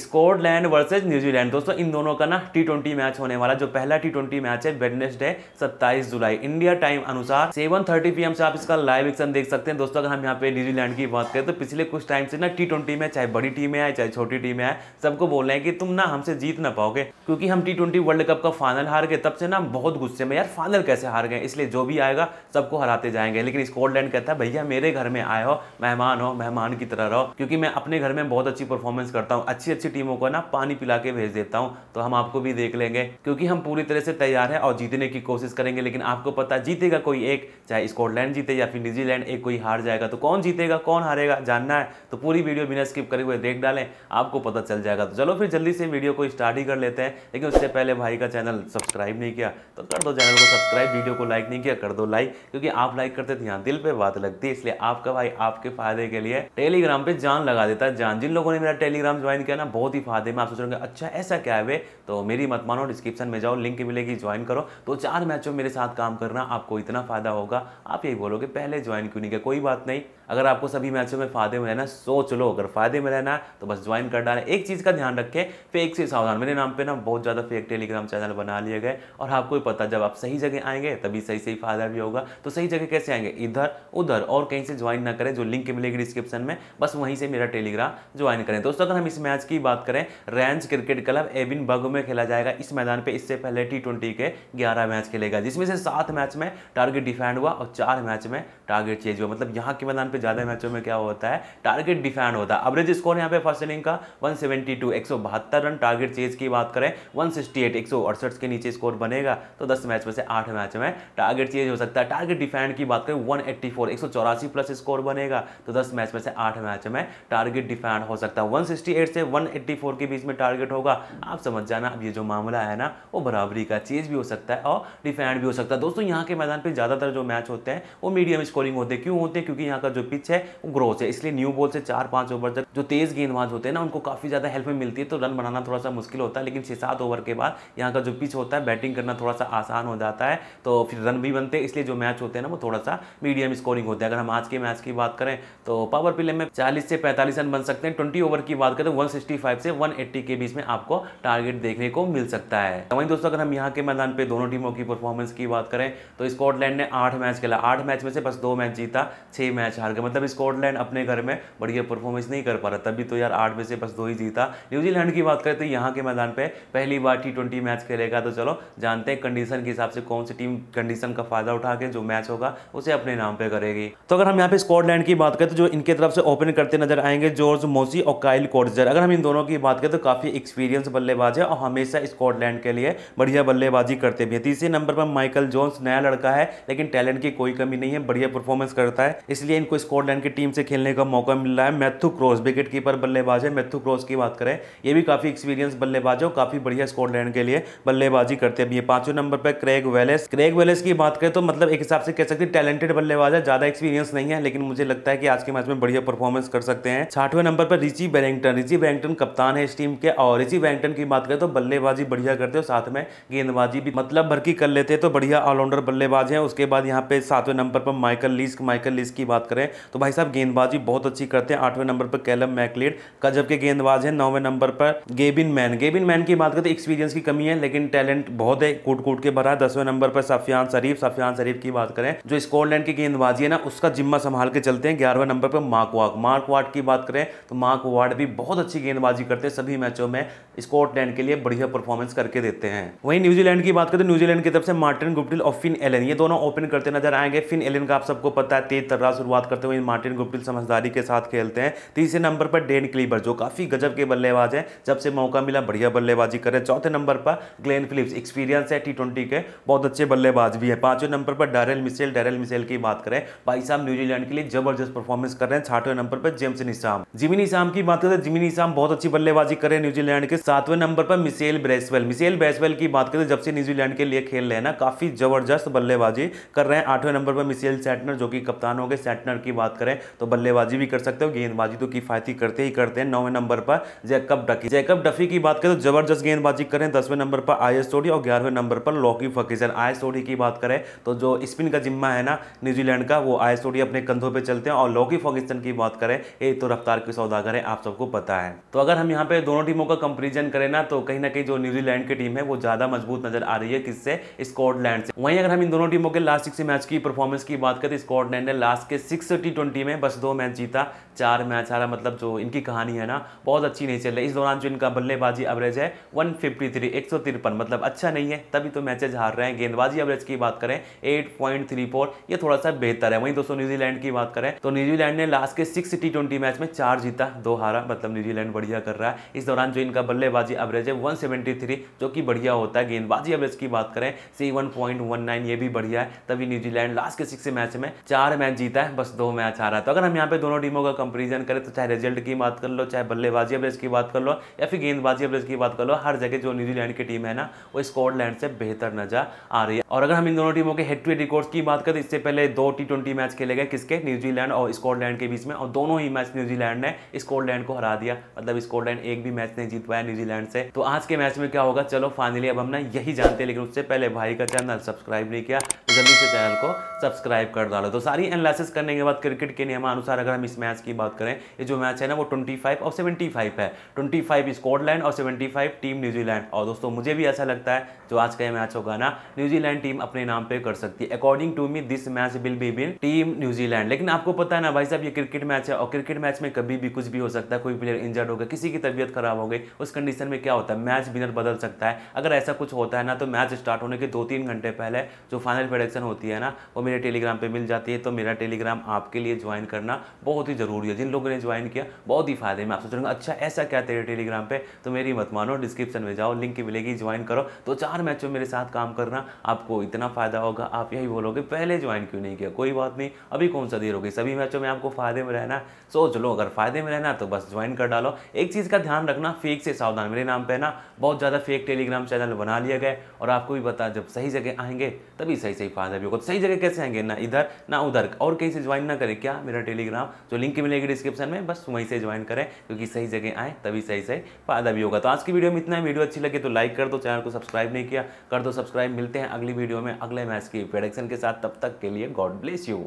Scotland versus New Zealand दोस्तों इन दोनों का ना टी ट्वेंटी मैच होने वाला जो पहला टी ट्वेंटी मैच है वेडनेसडे सत्ताईस जुलाई इंडिया टाइम अनुसार सेवन थर्टी पी से आप इसका लाइव एक्शन देख सकते हैं दोस्तों अगर हम यहाँ पे न्यूजीलैंड की बात करें तो पिछले कुछ टाइम से ना टी ट्वेंटी में चाहे बड़ी टीमें आए चाहे छोटी टीमें आए सबको बोल रहे हैं कि तुम ना हमसे जीत ना पाओगे क्योंकि हम टी ट्वेंटी वर्ल्ड कप का फाइनल हार गए तब से ना बहुत गुस्से में यार फाइनल कैसे हार गए इसलिए जो भी आएगा सबको हराते जाएंगे लेकिन स्कॉटलैंड कहता है भैया मेरे घर में आए हो मेहमान हो मेहमान की तरह रहो क्योंकि मैं अपने घर में बहुत अच्छी परफॉर्मेंस करता हूँ अच्छी अच्छी अच्छी टीमों को ना पानी पिला के भेज देता हूँ तो हम आपको भी देख लेंगे क्योंकि हम पूरी तरह से तैयार है और जीतने की कोशिश करेंगे लेकिन आपको पता जीतेगा कोई एक चाहे स्कॉटलैंड जीते या फिर न्यूजीलैंड एक कोई हार जाएगा तो कौन जीतेगा कौन हारेगा जानना है तो पूरी वीडियो बिना स्किप करे हुए देख डालें आपको पता चल जाएगा तो चलो फिर जल्दी से वीडियो को स्टार्ट ही कर लेते हैं लेकिन उससे पहले भाई का चैनल सब्सक्राइब नहीं किया तो कर दो चैनल को सब्सक्राइब वीडियो को लाइक नहीं किया कर दो लाइक क्योंकि आप लाइक करते थे तो यहाँ दिल पर बात लगती है इसलिए आपका भाई आपके फायदे के लिए टेलीग्राम पे जान लगा देता है जान जिन लोगों ने मेरा टेलीग्राम ज्वाइन किया ना बहुत ही फायदे में आप सोच रहे होंगे अच्छा ऐसा क्या है वे तो मेरी मत मानो डिस्क्रिप्शन में जाओ लिंक मिलेगी ज्वाइन करो तो चार मैचों में मेरे साथ काम करना आपको इतना फायदा होगा आप यही बोलोगे पहले ज्वाइन क्यों नहीं किया कोई बात नहीं अगर आपको सभी मैचों में फायदे में रहना सोच लो अगर फायदे में रहना तो बस ज्वाइन कर डाले एक चीज़ का ध्यान रखें फेक से सावधान मेरे नाम पे ना बहुत ज़्यादा फेक टेलीग्राम चैनल बना लिए गए और आपको भी पता जब आप सही जगह आएंगे तभी सही सही फायदा भी होगा तो सही जगह कैसे आएंगे इधर उधर और कहीं से ज्वाइन ना करें जो लिंक मिलेगी डिस्क्रिप्शन में बस वहीं से मेरा टेलीग्राम ज्वाइन करें दोस्तों अगर हम इस मैच की की बात करें रैंस क्रिकेट क्लब एविन बग में खेला जाएगा इस मैदान पर इससे पहले टी के ग्यारह मैच खेलेगा जिसमें से सात मैच में टारगेट डिफेंड हुआ और चार मैच में टारगेट चेंज हुआ मतलब यहाँ के मैदान पर ज़्यादा मैचों में क्या होता है टारगेट डिफेंड होता है एवरेज स्कोर यहाँ पे फर्स्ट इनिंग का one seventy run target chase की बात करें वन सिक्सटी के नीचे स्कोर बनेगा तो दस मैच में से आठ मैच में टारगेट चेज हो सकता है टारगेट डिफेंड की बात करें वन एट्टी प्लस स्कोर बनेगा तो दस मैच में से आठ मैच में टारगेट डिफेंड हो सकता है वन से वन 184 के बीच में टारगेट होगा आप समझ जाना अब ये जो मामला है ना वो बराबरी का चीज़ भी हो सकता है और डिफेंड भी हो सकता है दोस्तों यहाँ के मैदान पर ज़्यादातर जो मैच होते हैं वो मीडियम स्कोरिंग होते हैं क्यों होते हैं क्योंकि यहाँ का जो पिच है वो ग्रोथ है इसलिए न्यू बॉल से चार पाँच ओवर तक जो तेज़ गेंदबाज होते हैं ना उनको काफ़ी ज़्यादा हेल्प में मिलती है तो रन बनाना थोड़ा सा मुश्किल होता है लेकिन छः सात ओवर के बाद यहाँ का जो पिच होता है बैटिंग करना थोड़ा सा आसान हो जाता है तो फिर रन भी बनते हैं इसलिए जो मैच होते हैं ना वो थोड़ा सा मीडियम स्कोरिंग होते हैं अगर हम आज के मैच की बात करें तो पावर प्ले में चालीस से पैंतालीस रन बन सकते हैं ट्वेंटी ओवर की बात करें तो वन 65 से 180 के बीच में आपको टारगेट देखने को मिल सकता है तो वहीं दोस्तों अगर हम यहाँ के मैदान पे दोनों टीमों की परफॉर्मेंस की बात करें तो स्कॉटलैंड ने आठ मैच खेला आठ मैच में से बस दो मैच जीता छह मैच हार गया मतलब स्कॉटलैंड अपने घर में बढ़िया परफॉर्मेंस नहीं कर पा रहा तभी तो यार आठ में से बस दो ही जीता न्यूजीलैंड की बात करें तो यहाँ के मैदान पर पहली बार टी मैच खेलेगा तो चलो जानते हैं कंडीशन के हिसाब से कौन सी टीम कंडीशन का फायदा उठा के जो मैच होगा उसे अपने नाम पर करेगी तो अगर हम यहाँ पे स्कॉटलैंड की बात करें तो जो इनके तरफ से ओपन करते नजर आएंगे जॉर्ज मोसी और काइल कोर्जर अगर हम इन दोनों की बात करें तो काफ़ी एक्सपीरियंस बल्लेबाज है और हमेशा स्कॉटलैंड के लिए बढ़िया बल्लेबाजी करते भी है तीसरे नंबर पर माइकल जोन्स नया लड़का है लेकिन टैलेंट की कोई कमी नहीं है बढ़िया परफॉर्मेंस करता है इसलिए इनको स्कॉटलैंड की टीम से खेलने का मौका मिल रहा है मैथ्यू क्रॉस विकेट कीपर बल्लेबाज है मैथ्यू क्रॉस की बात करें ये भी काफ़ी एक्सपीरियंस बल्लेबाज है और काफ़ी बढ़िया स्कॉटलैंड के लिए बल्लेबाजी करते भी है पांचवें नंबर पर क्रेग वेलेस क्रेग वेलेस की बात करें तो मतलब एक हिसाब से कह सकते हैं टैलेंटेड बल्लेबाज है ज़्यादा एक्सपीरियंस नहीं है लेकिन मुझे लगता है कि आज के मैच में बढ़िया परफॉर्मेंस कर सकते हैं छठवें नंबर पर Richie Berrington Richie Berrington Berrington कप्तान है इस टीम के और इसी वैंगटन की बात करें तो बल्लेबाजी बढ़िया करते हैं साथ में गेंदबाजी भी मतलब भरकी कर लेते हैं तो बढ़िया ऑलराउंडर बल्लेबाज हैं उसके बाद यहाँ पे सातवें नंबर पर माइकल लिस्क माइकल लिस्क की बात करें तो भाई साहब गेंदबाजी बहुत अच्छी करते हैं आठवें नंबर पर कैलम मैकलेड कजब के गेंदबाज हैं नौवें नंबर पर गेबिन मैन गेबिन मैन की बात करें तो एक्सपीरियंस की कमी है लेकिन टैलेंट बहुत है कूट कूट के भरा है दसवें नंबर पर सफियान शरीफ सफियान शरीफ की बात करें जो स्कॉटलैंड की गेंदबाजी है ना उसका जिम्मा संभाल के चलते हैं ग्यारहवें नंबर पर मार्क वाक मार्क वार्ड की बात करें तो मार्क वार्ड भी बहुत अच्छी गेंदबाज गेंदबाजी करते हैं सभी मैचों में स्कॉटलैंड के लिए बढ़िया परफॉर्मेंस करके देते हैं वहीं न्यूजीलैंड की बात करते हैं तो न्यूजीलैंड की तरफ से मार्टिन गुप्टिल और फिन एलन ये दोनों ओपन करते नजर आएंगे फिन एलन का आप सबको पता है तेज तर्रा शुरुआत करते हुए मार्टिन गुप्टिल समझदारी के साथ खेलते हैं तीसरे नंबर पर डेन क्लीबर जो काफ़ी गजब के बल्लेबाज है जब से मौका मिला बढ़िया बल्लेबाजी कर चौथे नंबर पर ग्लेन फिलिप्स एक्सपीरियंस है टी के बहुत अच्छे बल्लेबाज भी है पांचवें नंबर पर डैरल मिसेल डैरल मिसेल की बात करें भाई साहब न्यूजीलैंड के लिए जबरदस्त परफॉर्मेंस कर रहे हैं छठवें नंबर पर जेम्स निशाम जिमी निशाम की बात करें तो जिमी निशाम बहुत अच्छी बल्लेबाजी करें न्यूजीलैंड के सातवें नंबर पर मिसेल ब्रेसवेल मिसेल ब्रेसवेल की बात करें जब से न्यूजीलैंड के लिए खेल रहे हैं ना काफी जबरदस्त बल्लेबाजी कर रहे हैं आठवें नंबर पर मिसेल सेटनर जो कि कप्तान हो गए सेटनर की बात करें तो बल्लेबाजी भी कर सकते हो गेंदबाजी तो किफायती करते ही करते हैं नौवें नंबर पर जैकब डकी जैकब डफी की बात करें तो जबरदस्त गेंदबाजी करें दसवें नंबर पर आई सोडी और ग्यारहवें नंबर पर लॉकी फकीसन आई सोडी की बात करें तो जो स्पिन का जिम्मा है ना न्यूजीलैंड का वो आई सोडी अपने कंधों पर चलते हैं और लॉकी फॉगिस्टन की बात करें ये तो रफ्तार के सौदागर है आप सबको पता है तो अगर हम यहाँ पे दोनों टीमों का कंपेरिजन करें ना तो कहीं ना कहीं जो न्यूजीलैंड की टीम है वो ज़्यादा मजबूत नजर आ रही है किससे स्कॉटलैंड से वहीं अगर हम इन दोनों टीमों के लास्ट सिक्स मैच की परफॉर्मेंस की बात करें स्कॉटलैंड ने लास्ट के सिक्स टी में बस दो मैच जीता चार मैच हारा मतलब जो इनकी कहानी है ना बहुत अच्छी नहीं चल रही इस दौरान जो इनका बल्लेबाजी एवरेज है वन फिफ्टी थ्री एक सौ तिरपन मतलब अच्छा नहीं है तभी तो मैचेज हार रहे हैं गेंदबाजी एवरेज की बात करें एट पॉइंट थ्री फोर ये थोड़ा सा बेहतर है वहीं दोस्तों न्यूजीलैंड की बात करें तो न्यूजीलैंड ने लास्ट के सिक्स टी ट्वेंटी मैच में चार जीता दो हारा मतलब न्यूजीलैंड बड़ी बढ़िया कर रहा है इस दौरान जो इनका बल्लेबाजी एवरेज है 173 जो कि बढ़िया होता है गेंदबाजी एवरेज की बात करें सी वन ये भी बढ़िया है तभी न्यूजीलैंड लास्ट के सिक्स मैच में चार मैच जीता है बस दो मैच आ रहा है तो अगर हम यहाँ पे दोनों टीमों का कंपेरिजन करें तो चाहे रिजल्ट की बात कर लो चाहे बल्लेबाजी एवरेज की बात कर लो या फिर गेंदबाजी एवरेज की बात कर लो हर जगह जो न्यूजीलैंड की टीम है ना वो स्कॉटलैंड से बेहतर नजर आ रही है और अगर हम इन दोनों टीमों के हेड टू हेड रिकॉर्ड्स की बात करें इससे पहले दो टी ट्वेंटी मैच खेले गए किसके न्यूजीलैंड और स्कॉटलैंड के बीच में और दोनों ही मैच न्यूजीलैंड ने स्कॉटलैंड को हरा दिया मतलब मतलब स्कॉटलैंड एक भी मैच नहीं जीत पाया न्यूजीलैंड से तो आज के मैच में क्या होगा चलो फाइनली अब हम ना यही जानते हैं लेकिन उससे पहले भाई का चैनल सब्सक्राइब नहीं किया जल्दी से चैनल को सब्सक्राइब कर डालो तो सारी एनालिसिस करने के बाद क्रिकेट के नियमानुसार अगर हम इस मैच की बात करें ये जो मैच है ना वो 25 और 75 है 25 स्कॉटलैंड और 75 टीम न्यूजीलैंड और दोस्तों मुझे भी ऐसा लगता है जो आज का मैच होगा ना न्यूजीलैंड टीम अपने नाम पर कर सकती है according to me this match will be been team New Zealand लेकिन आपको पता है ना भाई साहब ये क्रिकेट मैच है और क्रिकेट मैच में कभी भी कुछ भी हो सकता है कोई प्लेयर इंजर्ड होगा किसी की तबियत खराब हो गई उस कंडीशन में क्या होता है मैच बिनर बदल सकता है अगर ऐसा कुछ होता है ना तो मैच स्टार्ट होने के दो तीन घंटे पहले जो फाइनल कलेक्शन होती है ना वो मेरे टेलीग्राम पर मिल जाती है तो मेरा टेलीग्राम आपके लिए ज्वाइन करना बहुत ही ज़रूरी है जिन लोगों ने ज्वाइन किया बहुत ही फायदे में आप सोच रहे अच्छा ऐसा क्या तेरे टेलीग्राम पर तो मेरी मत मानो डिस्क्रिप्शन में जाओ लिंक मिलेगी ज्वाइन करो तो चार मैचों मेरे साथ काम करना आपको इतना फ़ायदा होगा आप यही बोलोगे पहले ज्वाइन क्यों नहीं किया कोई बात नहीं अभी कौन सा देर होगी सभी मैचों में आपको फ़ायदे में रहना सोच लो अगर फ़ायदे में रहना तो बस ज्वाइन कर डालो एक चीज़ का ध्यान रखना फेक से सावधान मेरे नाम पर ना बहुत ज़्यादा फेक टेलीग्राम चैनल बना लिया गया और आपको भी पता जब सही जगह आएंगे तभी सही सही पास है को तो सही जगह कैसे आएंगे ना इधर ना उधर और कहीं से ज्वाइन ना करें क्या मेरा टेलीग्राम जो लिंक मिलेगी डिस्क्रिप्शन में बस वहीं से ज्वाइन करें क्योंकि सही जगह आए तभी सही सही फायदा भी होगा तो आज की वीडियो में इतना ही वीडियो अच्छी लगे तो लाइक कर दो चैनल को सब्सक्राइब नहीं किया कर दो सब्सक्राइब मिलते हैं अगली वीडियो में अगले मैच की प्रोडक्शन के साथ तब तक के लिए गॉड ब्लेस यू